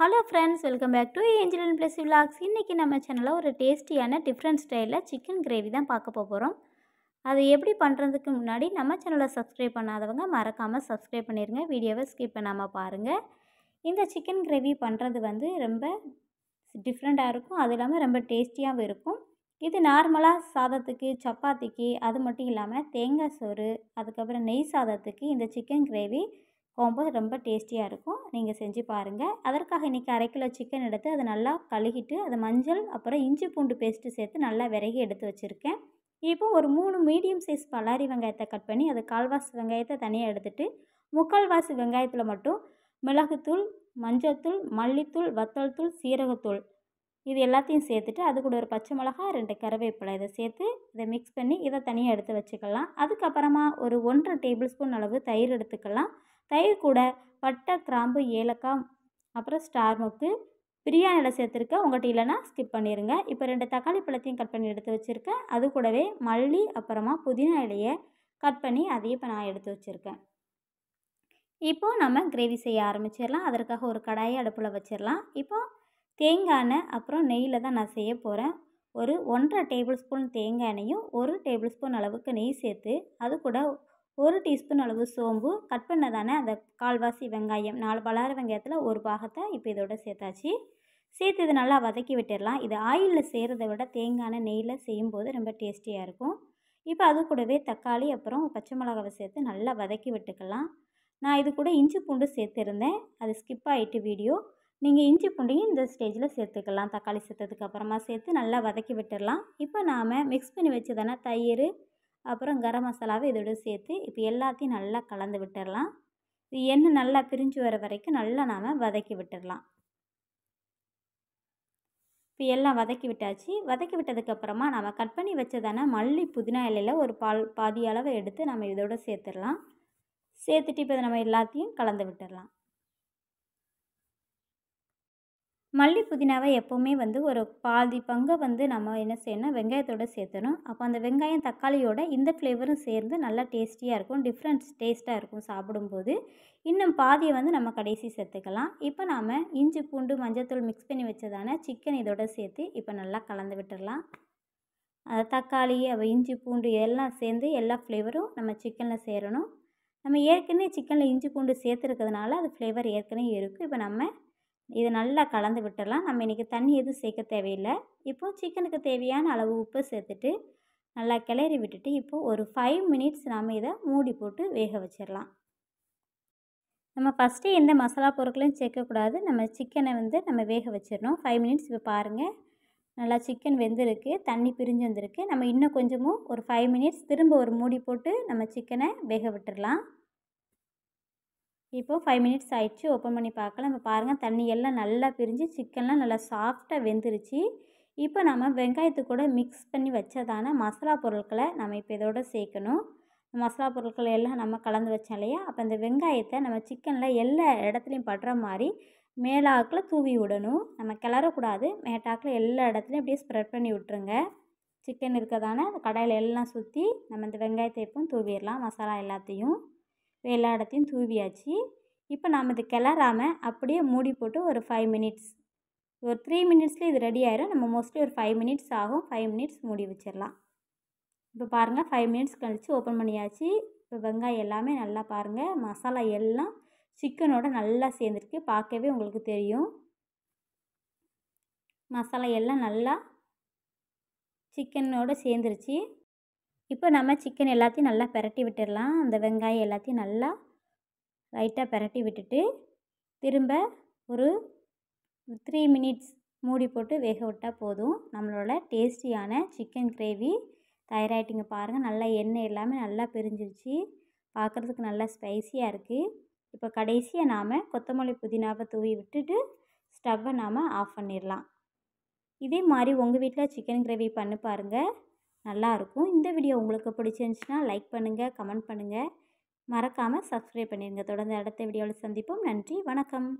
hello friends welcome back to Angelin plus vlogs இன்றைக்கி நம்ம சேனலில் ஒரு டேஸ்டியான டிஃப்ரெண்ட் ஸ்டைலில் சிக்கன் கிரேவி தான் பார்க்க போகிறோம் அது எப்படி பண்ணுறதுக்கு முன்னாடி நம்ம சேனலை சப்ஸ்கிரைப் பண்ணாதவங்க மறக்காமல் சப்ஸ்கிரைப் பண்ணிடுங்க வீடியோவை ஸ்கிப் பண்ணாமல் பாருங்கள் இந்த சிக்கன் கிரேவி பண்ணுறது வந்து ரொம்ப டிஃப்ரெண்ட்டாக இருக்கும் அது இல்லாமல் ரொம்ப டேஸ்டியாகவும் இருக்கும் இது நார்மலாக சாதத்துக்கு சப்பாத்திக்கு அது மட்டும் இல்லாமல் தேங்காய் சோறு அதுக்கப்புறம் நெய் சாதத்துக்கு இந்த சிக்கன் கிரேவி போகும்போது ரொம்ப டேஸ்டியாக இருக்கும் நீங்கள் செஞ்சு பாருங்கள் அதற்காக இன்றைக்கி அரை கிலோ சிக்கன் எடுத்து அதை நல்லா கழுகிட்டு அதை மஞ்சள் அப்புறம் இஞ்சி பூண்டு பேஸ்ட்டு சேர்த்து நல்லா விறகி எடுத்து வச்சுருக்கேன் இப்போ ஒரு மூணு மீடியம் சைஸ் பல்லாரி வெங்காயத்தை கட் பண்ணி அது கால்வாசி வெங்காயத்தை தனியாக எடுத்துகிட்டு முக்கால்வாசி வெங்காயத்தில் மட்டும் மிளகுத்தூள் மஞ்சள்தூள் மல்லித்தூள் வத்தல் தூள் சீரகத்தூள் இது எல்லாத்தையும் சேர்த்துட்டு அது கூட ஒரு பச்சை மிளகா ரெண்டு கருவேப்பிலை இதை சேர்த்து இதை மிக்ஸ் பண்ணி இதை தனியாக எடுத்து வச்சுக்கலாம் அதுக்கப்புறமா ஒரு ஒன்றரை டேபிள் ஸ்பூன் அளவு தயிர் எடுத்துக்கலாம் தயிர் கூட பட்டை கிராம்பு ஏலக்காய் அப்புறம் ஸ்டார் மொக்கு பிரியாணியில் சேர்த்துருக்க உங்கள்கிட்ட இல்லைனா ஸ்கிப் பண்ணிடுங்க இப்போ ரெண்டு தக்காளி பழத்தையும் கட் பண்ணி எடுத்து வச்சுருக்கேன் அது கூடவே மல்லி அப்புறமா புதினா இலையை கட் பண்ணி அதையும் இப்போ நான் எடுத்து வச்சுருக்கேன் இப்போது நம்ம கிரேவி செய்ய ஆரம்பிச்சிடலாம் அதற்காக ஒரு கடாயை அடுப்பில் வச்சிடலாம் இப்போது தேங்காய் எண்ணெய் அப்புறம் நெய்யில் தான் நான் செய்ய போகிறேன் ஒரு ஒன்றரை டேபிள் ஸ்பூன் தேங்காய் எண்ணெயும் ஒரு டேபிள் ஸ்பூன் அளவுக்கு நெய் சேர்த்து அது கூட ஒரு டீஸ்பூன் அளவு சோம்பு கட் பண்ணதானே அதை கால்வாசி வெங்காயம் நாலு பலார வெங்காயத்தில் ஒரு பாகத்தை இப்போ இதோட சேர்த்தாச்சு சேர்த்து இது நல்லா வதக்கி விட்டுடலாம் இது ஆயிலில் செய்கிறத விட தேங்கான நெய்யில் செய்யும்போது ரொம்ப டேஸ்டியாக இருக்கும் இப்போ அது கூடவே தக்காளி அப்புறம் பச்சை மிளகாவை சேர்த்து நல்லா வதக்கி விட்டுக்கலாம் நான் இது கூட இஞ்சி பூண்டு சேர்த்துருந்தேன் அது ஸ்கிப் ஆகிட்டு வீடியோ நீங்கள் இஞ்சி பூண்டையும் இந்த ஸ்டேஜில் சேர்த்துக்கலாம் தக்காளி சேர்த்ததுக்கு அப்புறமா சேர்த்து நல்லா வதக்கி விட்டுடலாம் இப்போ நாம் மிக்ஸ் பண்ணி வச்சதானே தயிர் அப்புறம் கரம் மசாலாவை இதோடு சேர்த்து இப்போ எல்லாத்தையும் நல்லா கலந்து விட்டுடலாம் எண்ணெய் நல்லா பிரிஞ்சு வர வரைக்கும் நல்லா நாம் வதக்கி விட்டுடலாம் இப்போ எல்லாம் வதக்கி விட்டாச்சு வதக்கி விட்டதுக்கப்புறமா நம்ம கட் பண்ணி வச்சதான மல்லி புதினா இலையில் ஒரு பால் பாதி அளவு எடுத்து நம்ம இதோடு சேர்த்துடலாம் சேர்த்துட்டு இப்போ நம்ம எல்லாத்தையும் கலந்து விட்டுடலாம் மல்லி புதினாவை எப்போவுமே வந்து ஒரு பாதி பங்கை வந்து நம்ம என்ன செய்யணும் வெங்காயத்தோடு சேர்த்தணும் அப்போ அந்த வெங்காயம் தக்காளியோட இந்த ஃப்ளேவரும் சேர்ந்து நல்லா டேஸ்டியாக இருக்கும் டிஃப்ரெண்ட் டேஸ்ட்டாக இருக்கும் சாப்பிடும்போது இன்னும் பாதியை வந்து நம்ம கடைசி சேர்த்துக்கலாம் இப்போ நாம் இஞ்சி பூண்டு மஞ்சத்தூள் மிக்ஸ் பண்ணி வச்சதான சிக்கன் இதோட சேர்த்து இப்போ நல்லா கலந்து விட்டுடலாம் தக்காளி இஞ்சி பூண்டு எல்லாம் சேர்ந்து எல்லா ஃப்ளேவரும் நம்ம சிக்கனில் சேரணும் நம்ம ஏற்கனவே சிக்கனில் இஞ்சி பூண்டு சேர்த்துருக்கிறதுனால அது ஃப்ளேவர் ஏற்கனவே இருக்கும் இப்போ நம்ம இது நல்லா கலந்து விட்டுடலாம் நம்ம இன்றைக்கி தண்ணி எதுவும் சேர்க்க தேவையில்லை இப்போது சிக்கனுக்கு தேவையான அளவு உப்பு சேர்த்துட்டு நல்லா கிளறி விட்டுட்டு இப்போது ஒரு ஃபைவ் மினிட்ஸ் நாம் இதை மூடி போட்டு வேக வச்சிடலாம் நம்ம ஃபஸ்ட்டு எந்த மசாலா பொருட்களையும் சேர்க்கக்கூடாது நம்ம சிக்கனை வந்து நம்ம வேக வச்சிடணும் ஃபைவ் மினிட்ஸ் இப்போ பாருங்கள் நல்லா சிக்கன் வெந்திருக்கு தண்ணி பிரிஞ்சு வந்திருக்கு நம்ம இன்னும் கொஞ்சமும் ஒரு ஃபைவ் மினிட்ஸ் திரும்ப ஒரு மூடி போட்டு நம்ம சிக்கனை வேக விட்டுடலாம் இப்போது ஃபைவ் மினிட்ஸ் ஆயிடுச்சு ஓப்பன் பண்ணி பார்க்கலாம் இப்போ பாருங்கள் தண்ணி எல்லாம் நல்லா பிரிஞ்சு சிக்கன்லாம் நல்லா சாஃப்டாக வெந்துருச்சு இப்போ நம்ம வெங்காயத்து கூட மிக்ஸ் பண்ணி வச்சதான மசாலா பொருட்களை நம்ம இப்போ இதோட சேர்க்கணும் மசாலா பொருட்களை எல்லாம் நம்ம கலந்து வச்சோம் இல்லையா அப்போ இந்த வெங்காயத்தை நம்ம சிக்கனில் எல்லா இடத்துலையும் படுற மாதிரி மேலாக்கில் தூவி விடணும் நம்ம கிளறக்கூடாது மேட்டாக்கில் எல்லா இடத்துலையும் அப்படியே ஸ்ப்ரெட் பண்ணி விட்ருங்க சிக்கன் இருக்கதான கடையில் எல்லாம் சுற்றி நம்ம இந்த வெங்காயத்தை எப்பவும் தூவிடலாம் மசாலா எல்லாத்தையும் இப்போ எல்லா இடத்தையும் தூவியாச்சு இப்போ நாம் இது கிளறாமல் அப்படியே மூடி போட்டு ஒரு ஃபைவ் மினிட்ஸ் ஒரு த்ரீ மினிட்ஸ்லேயே இது ரெடி ஆயிரும் நம்ம மோஸ்ட்லி ஒரு ஃபைவ் மினிட்ஸ் ஆகும் ஃபைவ் மினிட்ஸ் மூடி வச்சிடலாம் இப்போ பாருங்கள் ஃபைவ் மினிட்ஸ் கழித்து ஓப்பன் பண்ணியாச்சு இப்போ வெங்காயம் எல்லாமே நல்லா பாருங்கள் மசாலா எல்லாம் சிக்கனோட நல்லா சேர்ந்துருக்கு பார்க்கவே உங்களுக்கு தெரியும் மசாலா எல்லாம் நல்லா சிக்கனோடு சேர்ந்துருச்சு இப்போ நம்ம சிக்கன் எல்லாத்தையும் நல்லா பெரட்டி விட்டுடலாம் அந்த வெங்காயம் எல்லாத்தையும் நல்லா லைட்டாக பெரட்டி விட்டுட்டு திரும்ப ஒரு த்ரீ மினிட்ஸ் மூடி போட்டு வேக விட்டால் போதும் நம்மளோட டேஸ்டியான சிக்கன் கிரேவி தயாராகிட்டிங்க பாருங்கள் நல்லா எண்ணெய் எல்லாமே நல்லா பிரிஞ்சிருச்சு பார்க்குறதுக்கு நல்லா ஸ்பைசியாக இருக்குது இப்போ கடைசியாக நாம் கொத்தமல்லி புதினாவை தூவி விட்டுட்டு ஸ்டவ்வை நாம் ஆஃப் பண்ணிடலாம் இதே மாதிரி உங்கள் வீட்டில் சிக்கன் கிரேவி பண்ணி பாருங்கள் நல்லாயிருக்கும் இந்த வீடியோ உங்களுக்கு பிடிச்சிருந்துச்சுன்னா லைக் பண்ணுங்கள் கமெண்ட் பண்ணுங்கள் மறக்காமல் சப்ஸ்கிரைப் பண்ணிடுங்க தொடர்ந்து அடுத்த வீடியோவில் சந்திப்போம் நன்றி வணக்கம்